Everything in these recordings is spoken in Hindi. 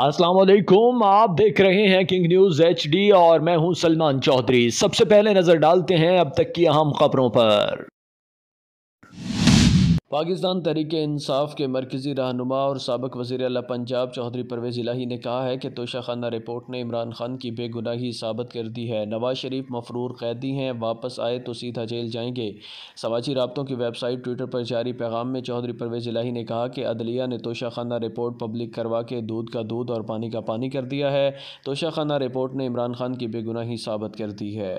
वालेकुम आप देख रहे हैं किंग न्यूज़ एच और मैं हूं सलमान चौधरी सबसे पहले नज़र डालते हैं अब तक की अहम खबरों पर पाकिस्तान तहरीक इंसाफ के मरकज़ी रहनुमा और सबक वजी अल पंजाब चौधरी परवेज़ इलाही ने कहा है कि तोशा खाना रिपोर्ट ने इमरान खान की बेगुनाही साबित कर दी है नवाज शरीफ मफरूर कैदी हैं वापस आए तो सीधा जेल जाएंगे समाजी रबतों की वेबसाइट ट्विटर पर जारी पैगाम में चौधरी परवेज़ इलाही ने कहा कि अदलिया ने तोशा खाना रिपोर्ट पब्लिक करवा के दूध का दूध और पानी का पानी कर दिया है तोशा खाना रिपोर्ट ने इमरान खान की बेगुनाही साबित कर दी है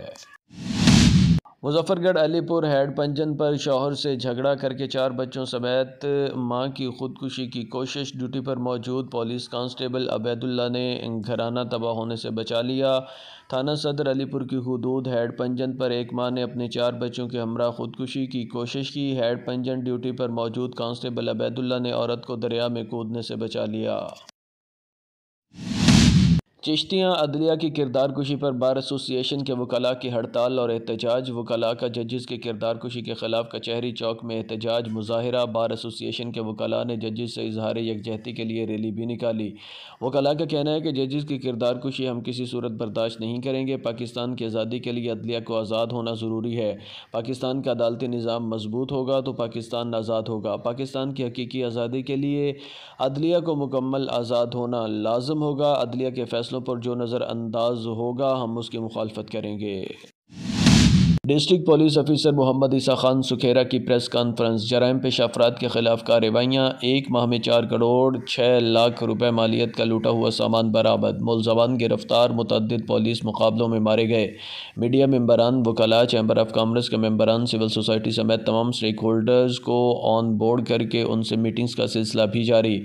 मुजफ्फरगढ़ अलीपुर हेड पंजन पर शौहर से झगड़ा करके चार बच्चों समेत मां की खुदकुशी की कोशिश ड्यूटी पर मौजूद पुलिस कांस्टेबल अबैदुल्ला ने घराना तबाह होने से बचा लिया थाना सदर अलीपुर की हदूद हैड पंजन पर एक मां ने अपने चार बच्चों के हमरा खुदकुशी की कोशिश की हेड पंजन ड्यूटी पर मौजूद कांस्टेबल अबैदुल्ला ने औरत को दरिया में कूदने से बचा लिया चिश्तियाँ अदलिया की किरदार कुशी पर बार एसोसिएशन के वकला की हड़ताल और एहतजाज वकला का जजेस के किरदार कुशी के खिलाफ कचहरी चौक में एहतजाज मुजाहरा बार एसोसिएशन के वकला ने जजस से इजहार यकजहती के लिए रैली भी निकाली वकला का कहना है कि जजेस की किरदार कुशी हम किसी सूरत बर्दाश्त नहीं करेंगे पाकिस्तान की आज़ादी के लिए अदलिया को आज़ाद होना ज़रूरी है पाकिस्तान का अदालती निज़ाम मजबूत होगा तो पाकिस्तान आज़ाद होगा पाकिस्तान की हकीकी आज़ादी के लिए अदलिया को मुकम्मल आज़ाद होना लाजम होगा अदलिया के फैसले फ़ैसलों पर जो नज़रअंदाज होगा हम उसकी मुखालफत करेंगे district police officer Mohammad Isa Khan Sukhera की प्रेस कॉन्फ्रेंस जराइम पेश अफराद के खिलाफ कार्रवाइयाँ एक माह में चार करोड़ छः लाख रुपये मालियत का लूटा हुआ सामान बरामद मुलजमान गिरफ्तार मुतद पुलिस मुकाबलों में मारे गए मीडिया मम्बरान वकला चैम्बर ऑफ कामर्स के मम्बरान सिविल सोसाइटी समेत तमाम स्टेक होल्डर्स को ऑन बोर्ड करके उनसे मीटिंग्स का सिलसिला भी जारी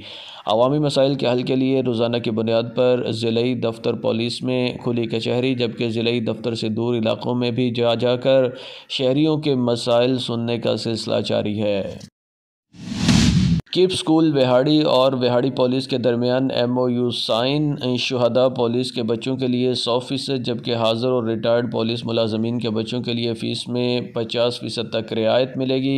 अवामी मसाइल के हल के लिए रोज़ाना की बुनियाद पर ज़िले दफ्तर पुलिस में खुली कचहरी जबकि ज़िले दफ्तर से दूर इलाकों में भी जा जाकर लेकर शहरियों के मसाइल सुनने का सिलसिला जारी है किप स्कूल बिहाड़ी और बिहाड़ी पुलिस के दरमियान एम ओ यू साइन शहदा पुलिस के बच्चों के लिए सौ फ़ीसद जबकि हाजिर और रिटायर्ड पुलिस मुलाजमीन के बच्चों के लिए फ़ीस में पचास फ़ीसद तक रियायत मिलेगी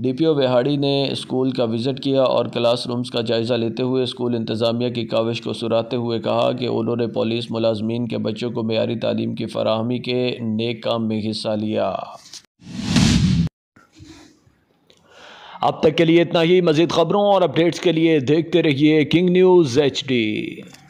डी पी ओ बिहाड़ी ने स्कूल का विज़िट किया और क्लास रूम्स का जायज़ा लेते हुए स्कूल इंतज़ामिया की काविश को सुराते हुए कहा कि उन्होंने पुलिस मुलाजमीन के बच्चों को मीरी तालीम की फरहमी के नेक काम में हिस्सा लिया अब तक के लिए इतना ही मजीद खबरों और अपडेट्स के लिए देखते रहिए किंग न्यूज़ एच